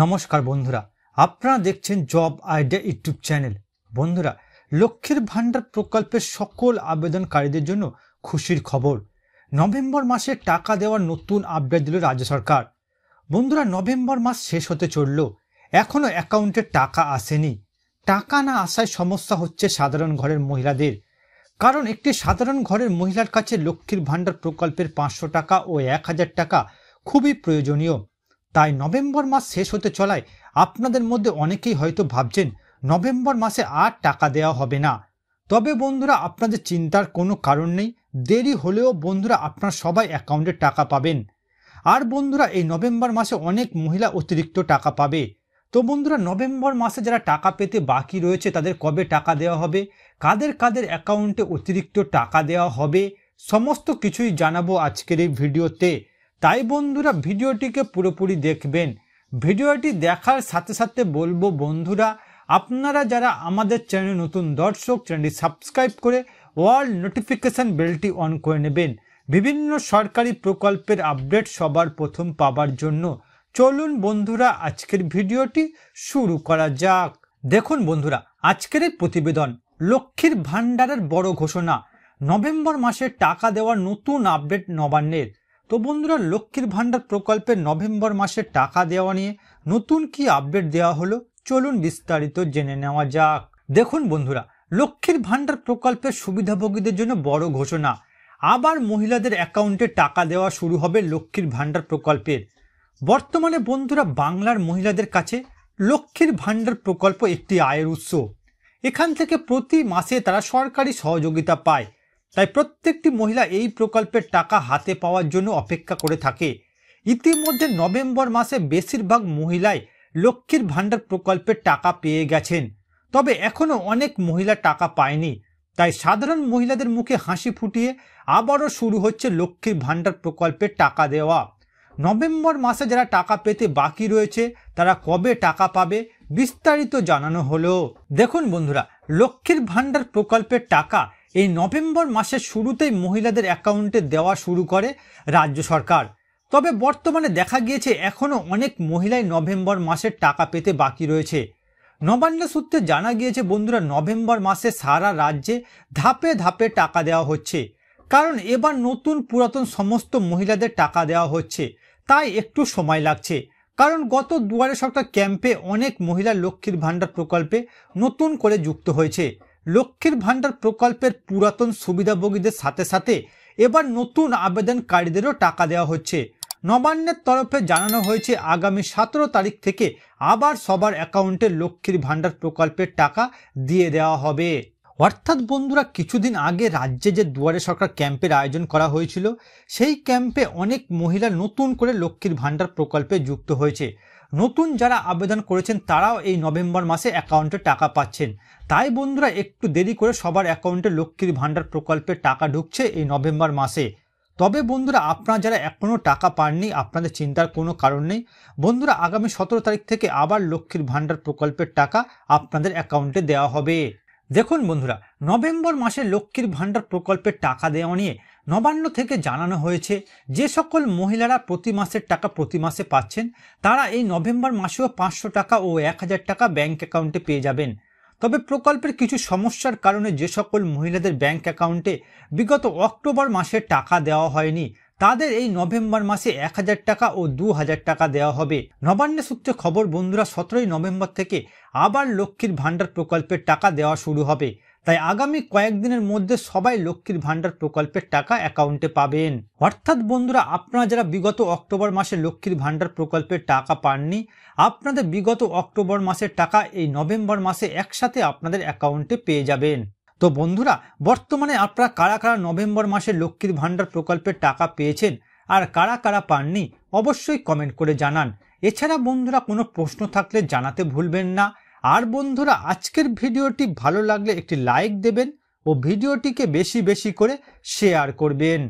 নমস্কার বন্ধুরা আপনারা দেখছেন জব আইডিয়া ইউটিউব চ্যানেল বন্ধুরা লক্ষ্মীর ভাণ্ডার প্রকল্পের সকল আবেদনকারীদের জন্য খুশির খবর নভেম্বর মাসে টাকা দেওয়ার নতুন আপডেট দিল রাজ্য সরকার বন্ধুরা নভেম্বর মাস শেষ হতে চলল এখনও অ্যাকাউন্টে টাকা আসেনি টাকা না আসায় সমস্যা হচ্ছে সাধারণ ঘরের মহিলাদের কারণ একটি সাধারণ ঘরের মহিলার কাছে লক্ষ্মীর ভাণ্ডার প্রকল্পের পাঁচশো টাকা ও এক হাজার টাকা খুবই প্রয়োজনীয় তাই নভেম্বর মাস শেষ হতে চলায় আপনাদের মধ্যে অনেকেই হয়তো ভাবছেন নভেম্বর মাসে আর টাকা দেওয়া হবে না তবে বন্ধুরা আপনাদের চিন্তার কোনো কারণ নেই দেরি হলেও বন্ধুরা আপনার সবাই অ্যাকাউন্টে টাকা পাবেন আর বন্ধুরা এই নভেম্বর মাসে অনেক মহিলা অতিরিক্ত টাকা পাবে তো বন্ধুরা নভেম্বর মাসে যারা টাকা পেতে বাকি রয়েছে তাদের কবে টাকা দেওয়া হবে কাদের কাদের অ্যাকাউন্টে অতিরিক্ত টাকা দেওয়া হবে সমস্ত কিছুই জানাবো আজকের এই ভিডিওতে তাই বন্ধুরা ভিডিওটিকে পুরোপুরি দেখবেন ভিডিওটি দেখার সাথে সাথে বলবো বন্ধুরা আপনারা যারা আমাদের চ্যানেলে নতুন দর্শক চ্যানেলটি সাবস্ক্রাইব করে অল নোটিফিকেশান বেলটি অন করে নেবেন বিভিন্ন সরকারি প্রকল্পের আপডেট সবার প্রথম পাবার জন্য চলুন বন্ধুরা আজকের ভিডিওটি শুরু করা যাক দেখুন বন্ধুরা আজকের এই প্রতিবেদন লক্ষ্মীর ভাণ্ডারের বড় ঘোষণা নভেম্বর মাসে টাকা দেওয়ার নতুন আপডেট নবান্নের তো বন্ধুরা লক্ষ্মীর ভাণ্ডার প্রকল্পে নভেম্বর মাসে টাকা দেওয়া নিয়ে নতুন কি আপডেট দেওয়া হলো চলুন বিস্তারিত জেনে নেওয়া যাক দেখুন বন্ধুরা লক্ষ্মীর ভাণ্ডার প্রকল্পের সুবিধাভোগীদের জন্য বড় ঘোষণা আবার মহিলাদের অ্যাকাউন্টে টাকা দেওয়া শুরু হবে লক্ষ্মীর ভাণ্ডার প্রকল্পের বর্তমানে বন্ধুরা বাংলার মহিলাদের কাছে লক্ষ্মীর ভাণ্ডার প্রকল্প একটি আয়ের উৎস এখান থেকে প্রতি মাসে তারা সরকারি সহযোগিতা পায় তাই প্রত্যেকটি মহিলা এই প্রকল্পের টাকা হাতে পাওয়ার জন্য অপেক্ষা করে থাকে ইতিমধ্যে নভেম্বর মাসে বেশিরভাগ মহিলাই লক্ষ্মীর ভাণ্ডার প্রকল্পের টাকা পেয়ে গেছেন তবে এখনও অনেক মহিলা টাকা পায়নি তাই সাধারণ মহিলাদের মুখে হাসি ফুটিয়ে আবারও শুরু হচ্ছে লক্ষ্মীর ভাণ্ডার প্রকল্পের টাকা দেওয়া নভেম্বর মাসে যারা টাকা পেতে বাকি রয়েছে তারা কবে টাকা পাবে বিস্তারিত জানানো হলো দেখুন বন্ধুরা লক্ষ্মীর ভাণ্ডার প্রকল্পের টাকা এই নভেম্বর মাসের শুরুতেই মহিলাদের অ্যাকাউন্টে দেওয়া শুরু করে রাজ্য সরকার তবে বর্তমানে দেখা গিয়েছে এখনও অনেক মহিলাই নভেম্বর মাসের টাকা পেতে বাকি রয়েছে নবান্ন সূত্রে জানা গিয়েছে বন্ধুরা নভেম্বর মাসে সারা রাজ্যে ধাপে ধাপে টাকা দেওয়া হচ্ছে কারণ এবার নতুন পুরাতন সমস্ত মহিলাদের টাকা দেওয়া হচ্ছে তাই একটু সময় লাগছে কারণ গত দুয়ারে সরকার ক্যাম্পে অনেক মহিলা লক্ষ্মীর ভাণ্ডার প্রকল্পে নতুন করে যুক্ত হয়েছে লক্ষ্মীর ভাণ্ডার প্রকল্পের পুরাতন সুবিধাভোগীদের সাথে সাথে এবার নতুন আবেদনকারীদেরও টাকা দেওয়া হচ্ছে নবান্নের তরফে জানানো হয়েছে আগামী সতেরো তারিখ থেকে আবার সবার অ্যাকাউন্টে লক্ষ্মীর ভাণ্ডার প্রকল্পের টাকা দিয়ে দেওয়া হবে অর্থাৎ বন্ধুরা কিছুদিন আগে রাজ্যে যে দুয়ারে সরকার ক্যাম্পের আয়োজন করা হয়েছিল সেই ক্যাম্পে অনেক মহিলা নতুন করে লক্ষ্মীর ভাণ্ডার প্রকল্পে যুক্ত হয়েছে নতুন যারা আবেদন করেছেন তারাও এই নভেম্বর মাসে অ্যাকাউন্টে টাকা পাচ্ছেন তাই বন্ধুরা একটু দেরি করে সবার অ্যাকাউন্টে লক্ষ্মীর ভাণ্ডার প্রকল্পে টাকা ঢুকছে এই নভেম্বর মাসে তবে বন্ধুরা আপনারা যারা এখনও টাকা পাননি আপনাদের চিন্তার কোনো কারণ নেই বন্ধুরা আগামী সতেরো তারিখ থেকে আবার লক্ষ্মীর ভাণ্ডার প্রকল্পের টাকা আপনাদের অ্যাকাউন্টে দেওয়া হবে দেখুন বন্ধুরা নভেম্বর মাসে লক্ষ্মীর ভাণ্ডার প্রকল্পের টাকা দেওয়া নিয়ে নবান্ন থেকে জানানো হয়েছে যে সকল মহিলারা প্রতি মাসের টাকা প্রতি মাসে পাচ্ছেন তারা এই নভেম্বর মাসেও পাঁচশো টাকা ও এক হাজার টাকা ব্যাঙ্ক অ্যাকাউন্টে পেয়ে যাবেন তবে প্রকল্পের কিছু সমস্যার কারণে যে সকল মহিলাদের ব্যাঙ্ক অ্যাকাউন্টে বিগত অক্টোবর মাসে টাকা দেওয়া হয়নি তাদের এই নভেম্বর মাসে এক হাজার টাকা ও দু হাজার টাকা দেওয়া হবে নবান্ন সূত্রে খবর বন্ধুরা সতেরোই নভেম্বর থেকে আবার লক্ষ্মীর ভাণ্ডার প্রকল্পের টাকা দেওয়া শুরু হবে তাই আগামী কয়েকদিনের মধ্যে সবাই লক্ষ্মীর ভাণ্ডার প্রকল্পের টাকা অ্যাকাউন্টে পাবেন অর্থাৎ বন্ধুরা আপনারা যারা বিগত অক্টোবর মাসে লক্ষ্মীর ভাণ্ডার প্রকল্পের টাকা পাননি আপনাদের বিগত অক্টোবর মাসের টাকা এই নভেম্বর মাসে একসাথে আপনাদের অ্যাকাউন্টে পেয়ে যাবেন তো বন্ধুরা বর্তমানে আপনারা কারা কারা নভেম্বর মাসে লক্ষ্মীর ভাণ্ডার প্রকল্পের টাকা পেয়েছেন আর কারা কারা পাননি অবশ্যই কমেন্ট করে জানান এছাড়া বন্ধুরা কোনো প্রশ্ন থাকলে জানাতে ভুলবেন না আর বন্ধুরা আজকের ভিডিওটি ভালো লাগলে একটি লাইক দেবেন ও ভিডিওটিকে বেশি বেশি করে শেয়ার করবেন